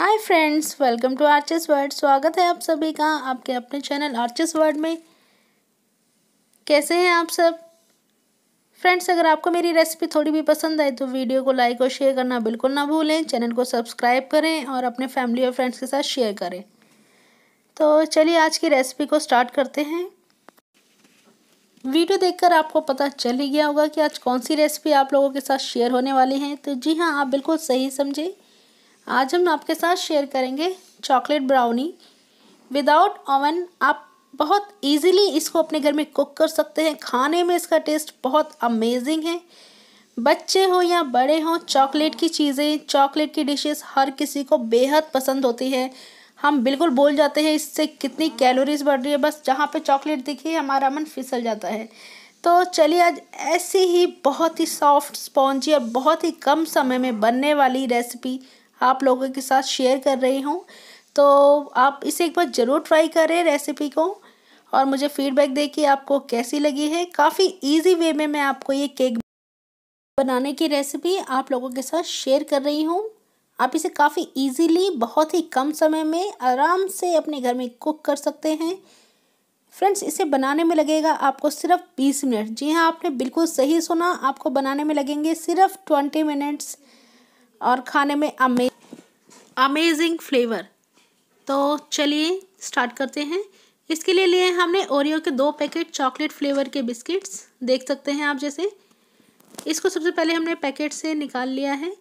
hi friends welcome to Arches World स्वागत है आप सभी का आपके अपने चैनल आर्चिस वर्ल्ड में कैसे हैं आप सब फ्रेंड्स अगर आपको मेरी रेसिपी थोड़ी भी पसंद आए तो वीडियो को लाइक और शेयर करना बिल्कुल ना भूलें चैनल को सब्सक्राइब करें और अपने फैमिली और फ्रेंड्स के साथ शेयर करें तो चलिए आज की रेसिपी को स्टार्ट करते हैं वीडियो देखकर आपको पता चल ही गया होगा कि आज कौन सी रेसिपी आप लोगों के साथ शेयर होने वाली है तो जी हाँ आप बिल्कुल सही समझें आज हम आपके साथ शेयर करेंगे चॉकलेट ब्राउनी विदाउट ओवन आप बहुत इजीली इसको अपने घर में कुक कर सकते हैं खाने में इसका टेस्ट बहुत अमेजिंग है बच्चे हो या बड़े हों चॉकलेट की चीज़ें चॉकलेट की डिशेस हर किसी को बेहद पसंद होती है हम बिल्कुल बोल जाते हैं इससे कितनी कैलोरीज बढ़ रही है बस जहाँ पे चॉकलेट दिखी हमारा मन फिसल जाता है तो चलिए आज ऐसी ही बहुत ही सॉफ्ट स्पॉन्जी और बहुत ही कम समय में बनने वाली रेसिपी आप लोगों के साथ शेयर कर रही हूँ तो आप इसे एक बार ज़रूर ट्राई करें रेसिपी को और मुझे फीडबैक दे कि आपको कैसी लगी है काफ़ी इजी वे में मैं आपको ये केक बनाने की रेसिपी आप लोगों के साथ शेयर कर रही हूँ आप इसे काफ़ी इजीली बहुत ही कम समय में आराम से अपने घर में कुक कर सकते हैं फ्रेंड्स इसे बनाने में लगेगा आपको सिर्फ बीस मिनट जी हाँ आपने बिल्कुल सही सुना आपको बनाने में लगेंगे सिर्फ ट्वेंटी मिनट्स और खाने में अमे अमेजिंग फ्लेवर तो चलिए स्टार्ट करते हैं इसके लिए लिए हमने ओरियो के दो पैकेट चॉकलेट फ्लेवर के बिस्किट्स देख सकते हैं आप जैसे इसको सबसे पहले हमने पैकेट से निकाल लिया है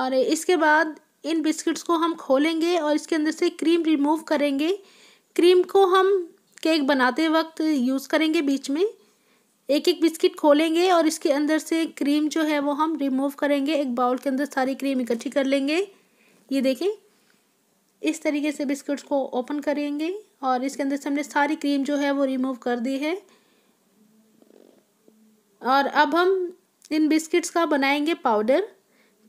और इसके बाद इन बिस्किट्स को हम खोलेंगे और इसके अंदर से क्रीम रिमूव करेंगे क्रीम को हम केक बनाते वक्त यूज़ करेंगे बीच में एक एक बिस्किट खोलेंगे और इसके अंदर से क्रीम जो है वो हम रिमूव करेंगे एक बाउल के अंदर सारी क्रीम इकट्ठी कर लेंगे ये देखें इस तरीके से बिस्किट्स को ओपन करेंगे और इसके अंदर से हमने सारी क्रीम जो है वो रिमूव कर दी है और अब हम इन बिस्किट्स का बनाएंगे पाउडर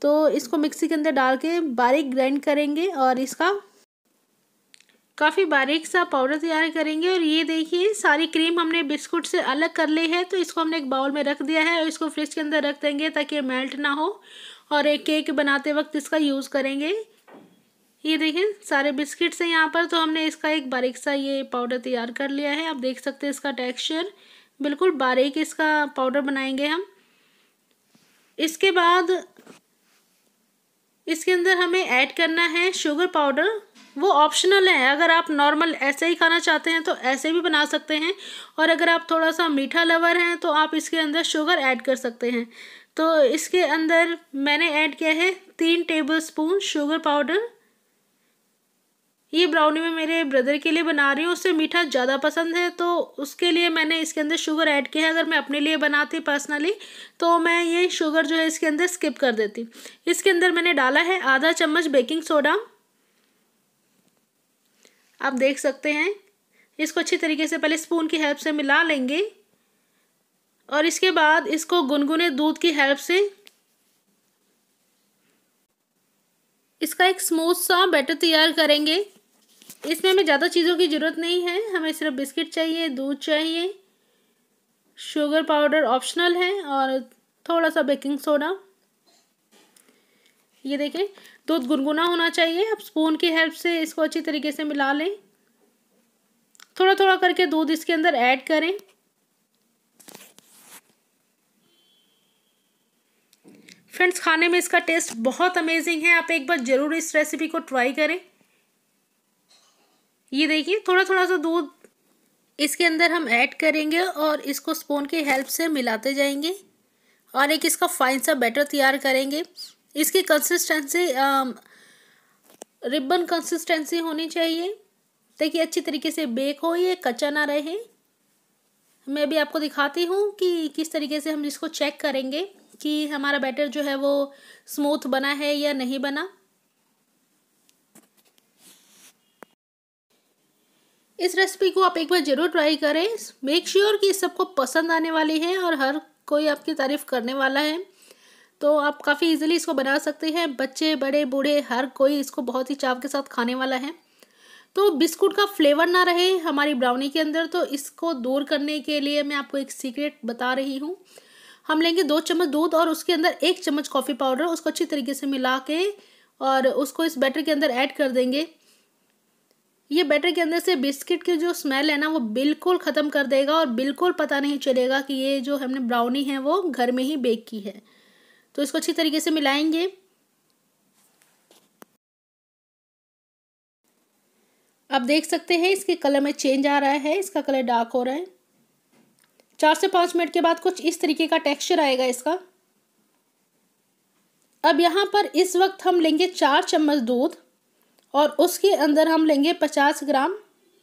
तो इसको मिक्सी के अंदर डाल के बारीक ग्राइंड करेंगे और इसका काफ़ी बारीक सा पाउडर तैयार करेंगे और ये देखिए सारी क्रीम हमने बिस्कुट से अलग कर ली है तो इसको हमने एक बाउल में रख दिया है और इसको फ्रिज के अंदर रख देंगे ताकि मेल्ट ना हो और एक केक बनाते वक्त इसका यूज़ करेंगे ये देखिए सारे बिस्किट्स हैं यहाँ पर तो हमने इसका एक बारीक सा ये पाउडर तैयार कर लिया है आप देख सकते हैं इसका टेक्सचर बिल्कुल बारीक इसका पाउडर बनाएंगे हम इसके बाद इसके अंदर हमें ऐड करना है शुगर पाउडर वो ऑप्शनल है अगर आप नॉर्मल ऐसे ही खाना चाहते हैं तो ऐसे भी बना सकते हैं और अगर आप थोड़ा सा मीठा लवर हैं तो आप इसके अंदर शुगर ऐड कर सकते हैं तो इसके अंदर मैंने ऐड किया है तीन टेबल स्पून शुगर पाउडर ये ब्राउनी मैं मेरे ब्रदर के लिए बना रही हूँ उसे मीठा ज़्यादा पसंद है तो उसके लिए मैंने इसके अंदर शुगर ऐड किया है अगर मैं अपने लिए बनाती पर्सनली तो मैं ये शुगर जो है इसके अंदर स्किप कर देती इसके अंदर मैंने डाला है आधा चम्मच बेकिंग सोडा आप देख सकते हैं इसको अच्छी तरीके से पहले स्पून की हेल्प से मिला लेंगे और इसके बाद इसको गुनगुने दूध की हेल्प से इसका एक स्मूथ सा बैटर तैयार करेंगे इसमें हमें ज़्यादा चीज़ों की ज़रूरत नहीं है हमें सिर्फ बिस्किट चाहिए दूध चाहिए शुगर पाउडर ऑप्शनल है और थोड़ा सा बेकिंग सोडा ये देखें दूध गुनगुना होना चाहिए अब स्पून की हेल्प से इसको अच्छी तरीके से मिला लें थोड़ा थोड़ा करके दूध इसके अंदर ऐड करें फ्रेंड्स खाने में इसका टेस्ट बहुत अमेजिंग है आप एक बार ज़रूर इस रेसिपी को ट्राई करें ये देखिए थोड़ा थोड़ा सा दूध इसके अंदर हम ऐड करेंगे और इसको स्पून की हेल्प से मिलाते जाएंगे और एक इसका फाइन सा बैटर तैयार करेंगे इसकी कंसिस्टेंसी रिबन कंसिस्टेंसी होनी चाहिए ताकि अच्छी तरीके से बेक हो ये कच्चा ना रहे मैं भी आपको दिखाती हूँ कि किस तरीके से हम इसको चेक करेंगे कि हमारा बैटर जो है वो स्मूथ बना है या नहीं बना इस रेसिपी को आप एक बार ज़रूर ट्राई करें मेक श्योर sure कि सबको पसंद आने वाली है और हर कोई आपकी तारीफ़ करने वाला है तो आप काफ़ी इजीली इसको बना सकते हैं बच्चे बड़े बूढ़े हर कोई इसको बहुत ही चाव के साथ खाने वाला है तो बिस्कुट का फ्लेवर ना रहे हमारी ब्राउनी के अंदर तो इसको दूर करने के लिए मैं आपको एक सीक्रेट बता रही हूँ हम लेंगे दो चम्मच दूध और उसके अंदर एक चम्मच कॉफ़ी पाउडर उसको अच्छी तरीके से मिला के और उसको इस बैटर के अंदर ऐड कर देंगे ये बैटर के अंदर से बिस्किट की जो स्मेल है ना वो बिल्कुल ख़त्म कर देगा और बिल्कुल पता नहीं चलेगा कि ये जो हमने ब्राउनी है वो घर में ही बेक की है तो इसको अच्छी तरीके से मिलाएंगे आप देख सकते हैं इसके कलर में चेंज आ रहा है इसका कलर डार्क हो रहा है चार से पाँच मिनट के बाद कुछ इस तरीके का टेक्सचर आएगा इसका अब यहाँ पर इस वक्त हम लेंगे चार चम्मच दूध और उसके अंदर हम लेंगे पचास ग्राम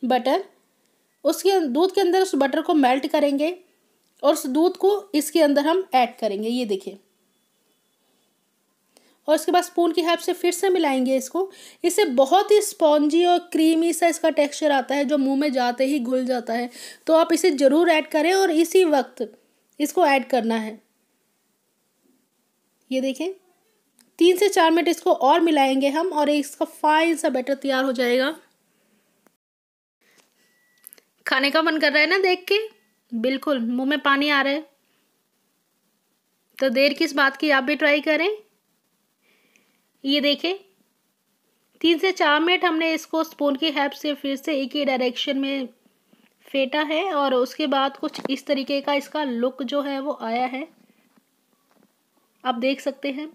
बटर उसके अं-, दूध के अंदर उस बटर को मेल्ट करेंगे और उस दूध को इसके अंदर हम ऐड करेंगे ये देखिए और उसके बाद स्पून की हेल्प से फिर से मिलाएंगे इसको इससे बहुत ही स्पॉन्जी और क्रीमी सा इसका टेक्सचर आता है जो मुंह में जाते ही घुल जाता है तो आप इसे ज़रूर ऐड करें और इसी वक्त इसको ऐड करना है ये देखें तीन से चार मिनट इसको और मिलाएंगे हम और इसका फाइन सा बैटर तैयार हो जाएगा खाने का मन कर रहा है ना देख के बिल्कुल मुंह में पानी आ रहा है तो देर किस बात की आप भी ट्राई करें ये देखें तीन से चार मिनट हमने इसको स्पून की हेल्प से फिर से एक ही डायरेक्शन में फेटा है और उसके बाद कुछ इस तरीके का इसका लुक जो है वो आया है आप देख सकते हैं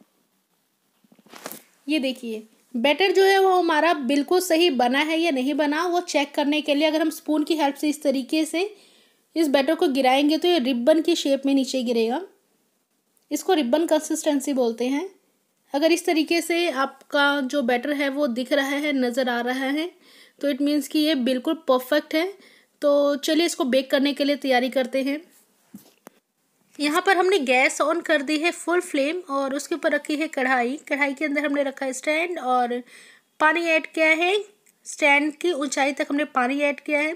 ये देखिए बैटर जो है वो हमारा बिल्कुल सही बना है या नहीं बना वो चेक करने के लिए अगर हम स्पून की हेल्प से इस तरीके से इस बैटर को गिराएंगे तो ये रिबन की शेप में नीचे गिरेगा इसको रिबन कंसिस्टेंसी बोलते हैं अगर इस तरीके से आपका जो बैटर है वो दिख रहा है नज़र आ रहा है तो इट मीन्स कि ये बिल्कुल परफेक्ट है तो चलिए इसको बेक करने के लिए तैयारी करते हैं यहाँ पर हमने गैस ऑन कर दी है फुल फ्लेम और उसके ऊपर रखी है कढ़ाई कढ़ाई के अंदर हमने रखा है स्टैंड और पानी ऐड किया है स्टैंड की ऊंचाई तक हमने पानी ऐड किया है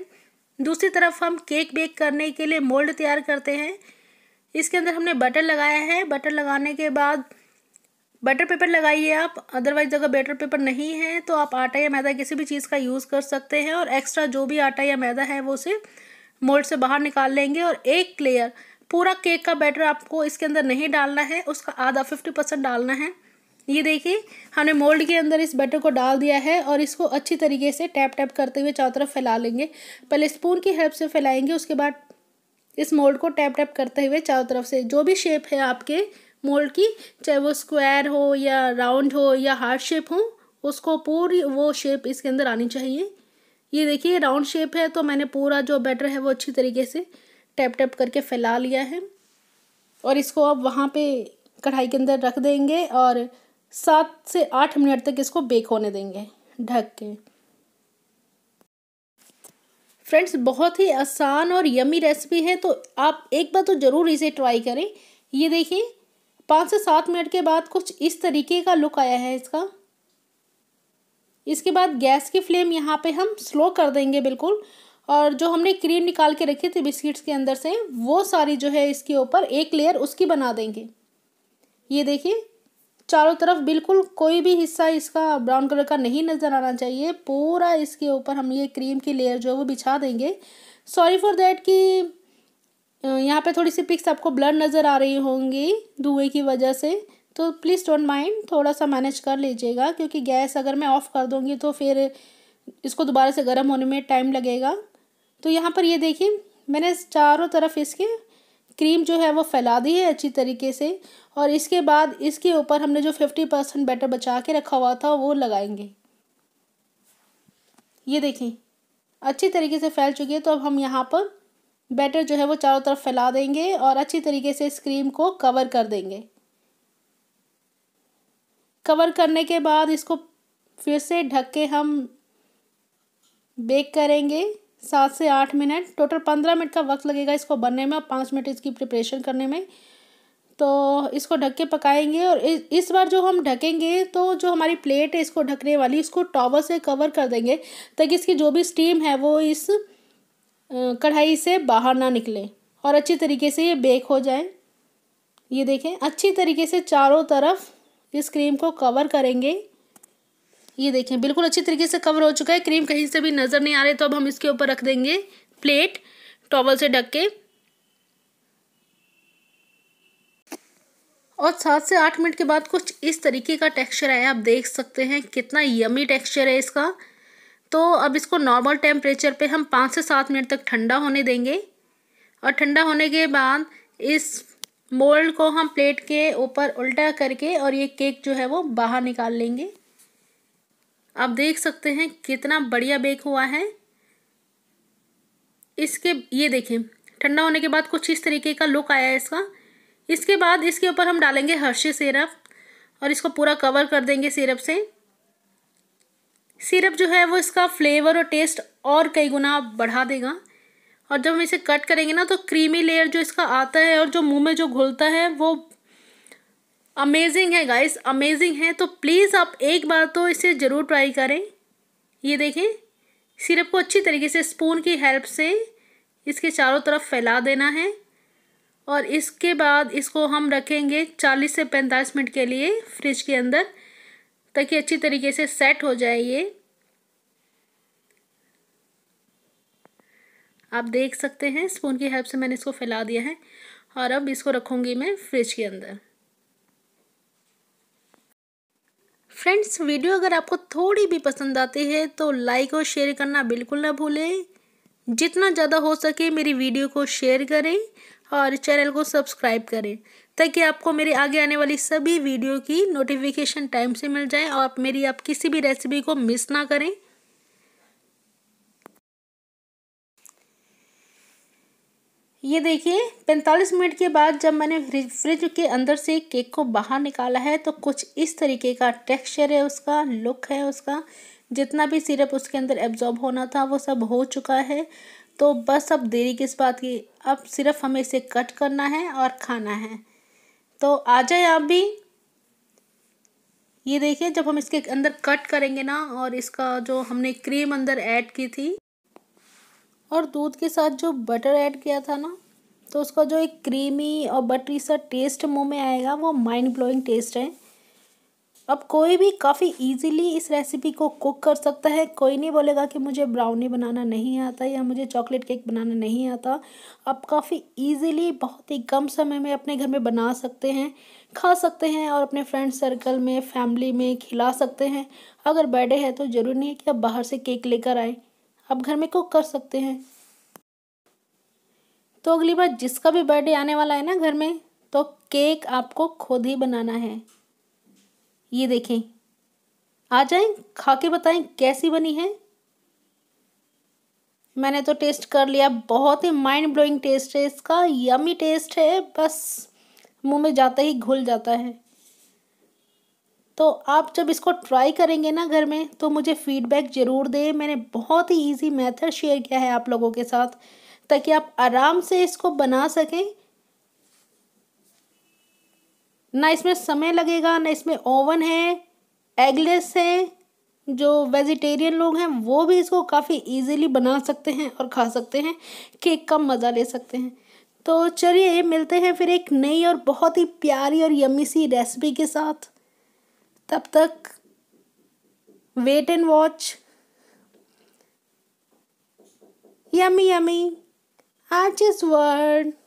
दूसरी तरफ हम केक बेक करने के लिए मोल्ड तैयार करते हैं इसके अंदर हमने बटर लगाया है बटर लगाने के बाद बटर पेपर लगाइए आप अदरवाइज अगर बटर पेपर नहीं है तो आप आटा या मैदा किसी भी चीज़ का यूज़ कर सकते हैं और एक्स्ट्रा जो भी आटा या मैदा है वो उसे मोल्ड से बाहर निकाल लेंगे और एक लेयर पूरा केक का बैटर आपको इसके अंदर नहीं डालना है उसका आधा फिफ्टी परसेंट डालना है ये देखिए हमने मोल्ड के अंदर इस बैटर को डाल दिया है और इसको अच्छी तरीके से टैप टैप करते हुए चारों तरफ फैला लेंगे पहले स्पून की हेल्प से फैलाएंगे उसके बाद इस मोल्ड को टैप टैप करते हुए चारों तरफ से जो भी शेप है आपके मोल्ड की चाहे वो स्क्वायर हो या राउंड हो या हार्ड शेप हो उसको पूरी वो शेप इसके अंदर आनी चाहिए ये देखिए राउंड शेप है तो मैंने पूरा जो बैटर है वो अच्छी तरीके से टैप टैप करके फैला लिया है और इसको आप वहाँ पे कढ़ाई के अंदर रख देंगे और सात से आठ मिनट तक इसको बेक होने देंगे ढक के फ्रेंड्स बहुत ही आसान और यमी रेसिपी है तो आप एक बार तो ज़रूर इसे ट्राई करें ये देखिए पाँच से सात मिनट के बाद कुछ इस तरीके का लुक आया है इसका इसके बाद गैस की फ्लेम यहाँ पे हम स्लो कर देंगे बिल्कुल और जो हमने क्रीम निकाल के रखी थी बिस्किट्स के अंदर से वो सारी जो है इसके ऊपर एक लेयर उसकी बना देंगे ये देखिए चारों तरफ बिल्कुल कोई भी हिस्सा इसका ब्राउन कलर का नहीं नज़र आना चाहिए पूरा इसके ऊपर हम ये क्रीम की लेयर जो है वो बिछा देंगे सॉरी फॉर देट कि यहाँ पे थोड़ी सी पिक्स आपको ब्लर नज़र आ रही होंगी धुएँ की वजह से तो प्लीज़ डोंट माइंड थोड़ा सा मैनेज कर लीजिएगा क्योंकि गैस अगर मैं ऑफ़ कर दूँगी तो फिर इसको दोबारा से गर्म होने में टाइम लगेगा तो यहाँ पर ये देखिए मैंने चारों तरफ इसके क्रीम जो है वो फैला दी है अच्छी तरीके से और इसके बाद इसके ऊपर हमने जो फिफ्टी परसेंट बैटर बचा के रखा हुआ था वो लगाएंगे ये देखें अच्छी तरीके से फैल चुकी है तो अब हम यहाँ पर बैटर जो है वो चारों तरफ फैला देंगे और अच्छी तरीके से इस क्रीम को कवर कर देंगे कवर करने के बाद इसको फिर से ढक के हम बेक करेंगे सात से आठ मिनट टोटल पंद्रह मिनट का वक्त लगेगा इसको बनने में और पाँच मिनट इसकी प्रिपरेशन करने में तो इसको ढक के पकाएंगे और इस बार जो हम ढकेंगे तो जो हमारी प्लेट है इसको ढकने वाली इसको टॉवर से कवर कर देंगे ताकि इसकी जो भी स्टीम है वो इस कढ़ाई से बाहर ना निकले और अच्छी तरीके से ये बेक हो जाए ये देखें अच्छी तरीके से चारों तरफ इस क्रीम को कवर करेंगे ये देखें बिल्कुल अच्छी तरीके से कवर हो चुका है क्रीम कहीं से भी नज़र नहीं आ रही तो अब हम इसके ऊपर रख देंगे प्लेट टॉवल से ढक के और सात से आठ मिनट के बाद कुछ इस तरीके का टेक्सचर आया आप देख सकते हैं कितना यमी टेक्सचर है इसका तो अब इसको नॉर्मल टेम्परेचर पे हम पाँच से सात मिनट तक ठंडा होने देंगे और ठंडा होने के बाद इस मोल्ड को हम प्लेट के ऊपर उल्टा करके और ये केक जो है वो बाहर निकाल लेंगे आप देख सकते हैं कितना बढ़िया बेक हुआ है इसके ये देखें ठंडा होने के बाद कुछ इस तरीके का लुक आया है इसका इसके बाद इसके ऊपर हम डालेंगे हर्षे सिरप और इसको पूरा कवर कर देंगे सिरप से सिरप जो है वो इसका फ्लेवर और टेस्ट और कई गुना बढ़ा देगा और जब हम इसे कट करेंगे ना तो क्रीमी लेयर जो इसका आता है और जो मुंह में जो घुलता है वो अमेजिंग है गाइस अमेजिंग है तो प्लीज़ आप एक बार तो इसे ज़रूर ट्राई करें ये देखें सिरप को अच्छी तरीके से स्पून की हेल्प से इसके चारों तरफ फैला देना है और इसके बाद इसको हम रखेंगे चालीस से पैंतालीस मिनट के लिए फ्रिज के अंदर ताकि अच्छी तरीके से सेट हो जाए ये आप देख सकते हैं स्पून की हेल्प से मैंने इसको फैला दिया है और अब इसको रखूँगी मैं फ्रिज के अंदर फ्रेंड्स वीडियो अगर आपको थोड़ी भी पसंद आती है तो लाइक और शेयर करना बिल्कुल ना भूलें जितना ज़्यादा हो सके मेरी वीडियो को शेयर करें और चैनल को सब्सक्राइब करें ताकि आपको मेरे आगे आने वाली सभी वीडियो की नोटिफिकेशन टाइम से मिल जाए और आप मेरी आप किसी भी रेसिपी को मिस ना करें ये देखिए 45 मिनट के बाद जब मैंने फ्रिज फ्रिज के अंदर से केक को बाहर निकाला है तो कुछ इस तरीके का टेक्सचर है उसका लुक है उसका जितना भी सिरप उसके अंदर एब्जॉर्ब होना था वो सब हो चुका है तो बस अब देरी किस बात की अब सिर्फ हमें इसे कट करना है और खाना है तो आ जाए आप भी ये देखिए जब हम इसके अंदर कट करेंगे ना और इसका जो हमने क्रीम अंदर ऐड की थी और दूध के साथ जो बटर ऐड किया था ना तो उसका जो एक क्रीमी और बटरी सा टेस्ट मुंह में आएगा वो माइंड ब्लोइंग टेस्ट है अब कोई भी काफ़ी इजीली इस रेसिपी को कुक कर सकता है कोई नहीं बोलेगा कि मुझे ब्राउनी बनाना नहीं आता या मुझे चॉकलेट केक बनाना नहीं आता आप काफ़ी इजीली बहुत ही कम समय में अपने घर में बना सकते हैं खा सकते हैं और अपने फ्रेंड सर्कल में फैमिली में खिला सकते हैं अगर बर्थडे है तो ज़रूरी नहीं है कि आप बाहर से केक लेकर आएँ आप घर में कुक कर सकते हैं तो अगली बार जिसका भी बर्थडे आने वाला है ना घर में तो केक आपको खुद ही बनाना है ये देखें आ जाएं खा के बताएं कैसी बनी है मैंने तो टेस्ट कर लिया बहुत ही माइंड ब्लोइंग टेस्ट है इसका यमी टेस्ट है बस मुंह में जाता ही घुल जाता है तो आप जब इसको ट्राई करेंगे ना घर में तो मुझे फ़ीडबैक ज़रूर दें मैंने बहुत ही इजी मेथड शेयर किया है आप लोगों के साथ ताकि आप आराम से इसको बना सकें ना इसमें समय लगेगा ना इसमें ओवन है एगलेस है जो वेजिटेरियन लोग हैं वो भी इसको काफ़ी इजीली बना सकते हैं और खा सकते हैं केक का मज़ा ले सकते हैं तो चलिए मिलते हैं फिर एक नई और बहुत ही प्यारी और यमी सी रेसिपी के साथ तब तक wait and watch yummy yummy आज इस वर्ड